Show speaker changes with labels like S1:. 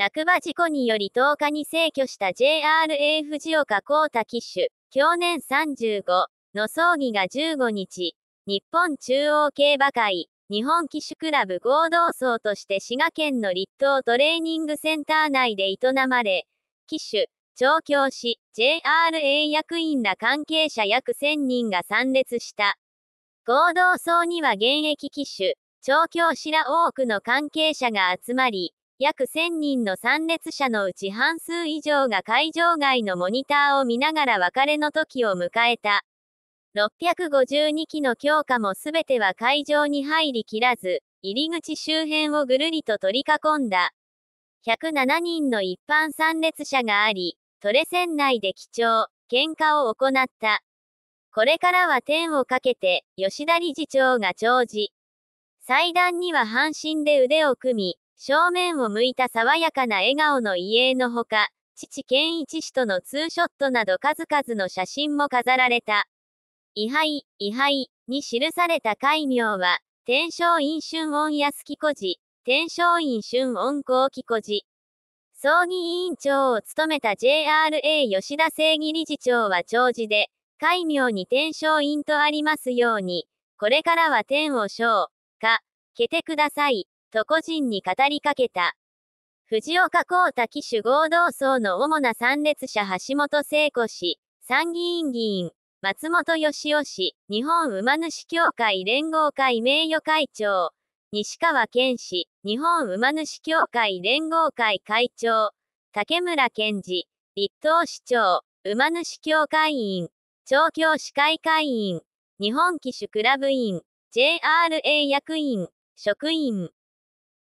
S1: 落馬事故により10日に逝去した JRA 藤岡幸太騎手、去年35の葬儀が15日、日本中央競馬会、日本騎手クラブ合同葬として滋賀県の立東トレーニングセンター内で営まれ、騎手、調教師、JRA 役員ら関係者約1000人が参列した。合同葬には現役騎手、調教師ら多くの関係者が集まり、約1000人の参列者のうち半数以上が会場外のモニターを見ながら別れの時を迎えた。652機の強化も全ては会場に入りきらず、入り口周辺をぐるりと取り囲んだ。107人の一般参列者があり、トレセン内で基調、喧嘩を行った。これからは天をかけて、吉田理事長が長寿。祭壇には半身で腕を組み、正面を向いた爽やかな笑顔の遺影のほか、父健一氏とのツーショットなど数々の写真も飾られた。位牌、位牌に記された戒名は、天正院春恩安木古寺、天正院春恩高木古寺。葬儀委員長を務めた JRA 吉田正義理事長は長辞で、戒名に天正院とありますように、これからは天を章、か、けてください。と個人に語りかけた。藤岡光太騎手合同葬の主な参列者橋本聖子氏、参議院議員、松本義雄氏、日本馬主協会連合会名誉会長、西川健氏、日本馬主協会連合会会長、竹村健二、立東市長、馬主協会員、調教師会会員、日本騎手クラブ員、JRA 役員、職員、